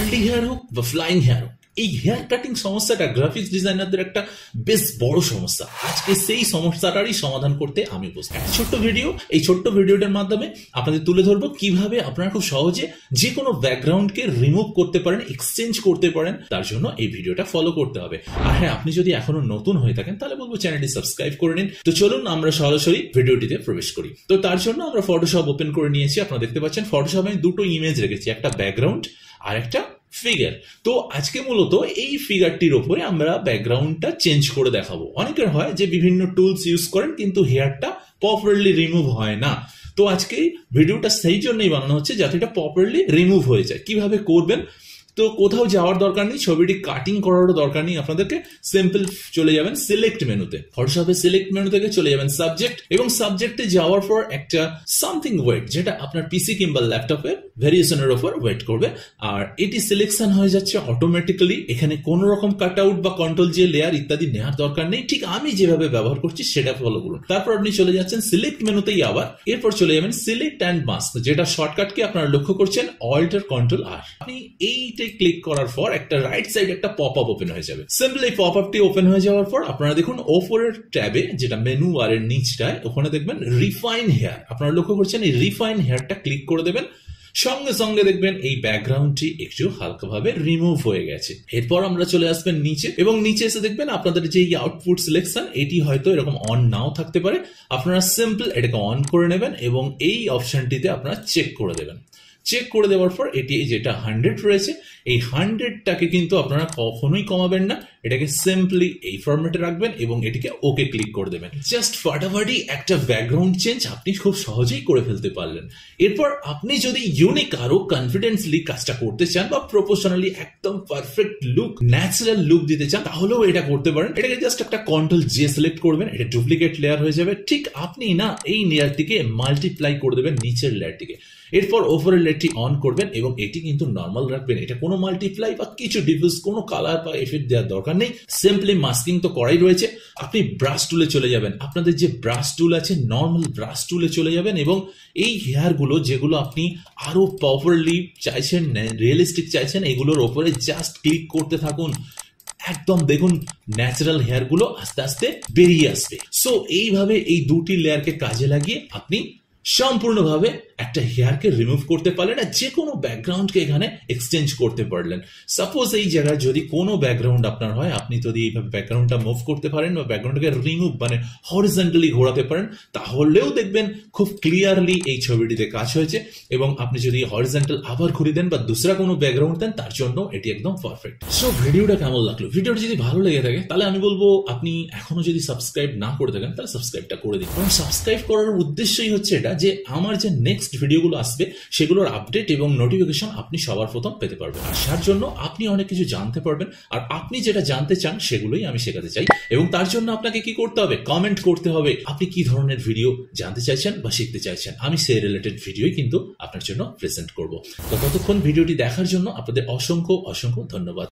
curly hair হোক বা flying hair হোক এই হেয়ার কাটিং সমস্যাটা গ্রাফিক্স ডিজাইনারদের একটা বেশ বড় সমস্যা আজকে সেই সমস্যাটারই সমাধান করতে আমি উপস্থিত একটা ছোট্ট ভিডিও এই ছোট্ট ভিডিওটার মাধ্যমে আপনাদের তুলে ধরবো কিভাবে আপনারা খুব সহজে যে কোনো ব্যাকগ্রাউন্ডকে রিমুভ করতে পারেন এক্সচেঞ্জ করতে পারেন তার জন্য এই ভিডিওটা ফলো করতে হবে আর হ্যাঁ আপনি যদি এখনো নতুন হয়ে থাকেন তাহলে বলবো চ্যানেলটি সাবস্ক্রাইব করে নিন তো চলুন আমরা সরাসরি ভিডিওটিতে প্রবেশ করি তো তার জন্য আমরা ফটোশপ ওপেন করে নিয়েছি আপনারা দেখতে পাচ্ছেন ফটোশপে আমি দুটো ইমেজ রেখেছি একটা ব্যাকগ্রাউন্ড আর একটা ফিগার তো আজকে মূলত এই ফিগারটির ওপরে আমরা ব্যাকগ্রাউন্ডটা চেঞ্জ করে দেখাবো অনেকের হয় যে বিভিন্ন টুলস ইউজ করেন কিন্তু হেয়ারটা প্রপারলি রিমুভ হয় না তো আজকে ভিডিওটা সেই জন্যই বানানো হচ্ছে যাতে এটা প্রপারলি রিমুভ হয়ে যায় কিভাবে করবেন তো কোথাও যাওয়ার দরকার নেই ছবিটি কাটিং করারও দরকার নেই আপনাদেরকে সিম্পল চলে যাবেন সিলেক্ট মেনুতে হোয়াটসঅ্যাপে সিলেক্ট মেনু থেকে চলে যাবেন সাবজেক্ট এবং সাবজেক্টে যাওয়ার পর একটা সামথিং ওয়েট যেটা আপনার পিসি কিংবা ল্যাপটপের ভ্যারিয়েশনের ওপর ওয়েট করবে আর এটি সিলেকশন হয়ে যাচ্ছে অটোমেটিক্যালি এখানে কোন রকম কাট আউট বা কন্ট্রোল যে লেয়ার ইত্যাদি নেওয়ার দরকার নেই ঠিক আমি যেভাবে ব্যবহার করছি সেটা ফলো করুন তারপর আপনি চলে যাচ্ছেন সিলেক্ট মেনুতেই আবার এরপর চলে যাবেন সিলেক্ট অ্যান্ড মাস্ক যেটা শর্টকাটকে আপনারা লক্ষ্য করছেন অল্টার কন্ট্রোল আর আপনি এইটাই ক্লিক করার পর একটা রাইট সাইড একটা পপ আপ ওপেন হয়ে যাবে সিম্পল এই পপ আপটি ওপেন হয়ে যাওয়ার পর আপনারা দেখুন ওপরের ট্যাবে যেটা মেনু আর এর নিচটায় ওখানে দেখবেন রিফাইন হেয়ার আপনারা লক্ষ্য করছেন এই রিফাইন হেয়ারটা ক্লিক করে দেবেন সঙ্গে সঙ্গে দেখবেন এই ব্যাকগ্রাউন্ডটি একটু হালকাভাবে রিমুভ হয়ে গেছে এরপর আমরা চলে আসবেন নিচে এবং নিচে এসে দেখবেন আপনাদের যে আউটপুট সিলেকশন এটি হয়তো এরকম অন নাও থাকতে পারে আপনারা সিম্পল এটাকে অন করে নেবেন এবং এই অপশনটিতে আপনারা চেক করে দেবেন চেক করে দেওয়ার পর এটি যেটা হান্ড্রেড রয়েছে এই হান্ড্রেডটাকে কিন্তু আপনারা কখনোই কমাবেন না এটাকে সিম্পলি এই ফর্মেটে রাখবেন এবং এটিকে ওকে ক্লিক করে দেবেন জাস্ট ফাটাফাটি একটা ব্যাকগ্রাউন্ড চেঞ্জ আপনি খুব সহজেই করে ফেলতে পারলেন এরপর আপনি যদি ইউনিক আরো কনফিডেন্সলি কাজটা করতে চান বা প্রপোশনালি একদম পারফেক্ট লুক ন্যাচারাল লুক দিতে চান তাহলেও এটা করতে পারেন এটাকে জাস্ট একটা কন্ট্রোল জে সিলেক্ট করবেন এটা ডুপ্লিকেট লেয়ার হয়ে যাবে ঠিক আপনি না এই লেয়ারটিকে মাল্টিপ্লাই করে দেবেন নিচের লেয়ারটিকে এরপর ওভার লেটটি অন করবেন এবং এটি কিন্তু নর্মাল রাখবেন এটা কোনো মাল্টিপ্লাই বা কিছু ডিফিউজ কোনো কালার বা এফেক্ট দেওয়ার দরকার নেই সিম্পলি মাস্কিং তো করাই রয়েছে আপনি ব্রাশ টুলে চলে যাবেন আপনাদের যে ব্রাশ টুল আছে নর্মাল ব্রাশ টুলে চলে যাবেন এবং এই হেয়ারগুলো যেগুলো আপনি আরও প্রপারলি চাইছেন রিয়েলিস্টিক চাইছেন এগুলোর ওপরে জাস্ট ক্লিক করতে থাকুন একদম দেখুন ন্যাচারাল হেয়ারগুলো আস্তে আস্তে বেরিয়ে আসবে সো এইভাবে এই দুটি লেয়ারকে কাজে লাগিয়ে আপনি সম্পূর্ণভাবে একটা হেয়ারকে রিমুভ করতে পারলেন আর যে কোনো ব্যাকগ্রাউন্ডকে এখানে এক্সচেঞ্জ করতে পারলেন সাপোজ এই জায়গায় যদি কোনো ব্যাকগ্রাউন্ড আপনার হয় আপনি যদি এইভাবে ব্যাকগ্রাউন্ডটা মুভ করতে পারেন বা ব্যাকগ্রাউন্ডকে রিমুভ মানে হরিজেন্টালি ঘোরাতে পারেন তাহলেও দেখবেন খুব ক্লিয়ারলি এই ছবিটিতে কাজ হয়েছে এবং আপনি যদি হরিজেন্টাল আবার ঘুরে দেন বা দুসরা কোনো ব্যাকগ্রাউন্ড দেন তার জন্য এটি একদম পারফেক্ট সো ভিডিওটা কেমন লাগলো ভিডিওটা যদি ভালো লেগে থাকে তাহলে আমি বলবো আপনি এখনো যদি সাবস্ক্রাইব না করে থাকেন তাহলে সাবস্ক্রাইবটা করে দিন কারণ সাবস্ক্রাইব করার উদ্দেশ্যই হচ্ছে এটা যে আমার যে নেক্সট ভিডিওগুলো আসবে সেগুলোর আপডেট এবং নোটিফিকেশন আপনি সবার প্রথম পেতে পারবেন আর জন্য আপনি অনেক কিছু জানতে পারবেন আর আপনি যেটা জানতে চান সেগুলোই আমি শেখাতে চাই এবং তার জন্য আপনাকে কি করতে হবে কমেন্ট করতে হবে আপনি কি ধরনের ভিডিও জানতে চাইছেন বা শিখতে চাইছেন আমি সেই রিলেটেড ভিডিওই কিন্তু আপনার জন্য প্রেজেন্ট করব তো ততক্ষণ ভিডিওটি দেখার জন্য আপনাদের অসংখ্য অসংখ্য ধন্যবাদ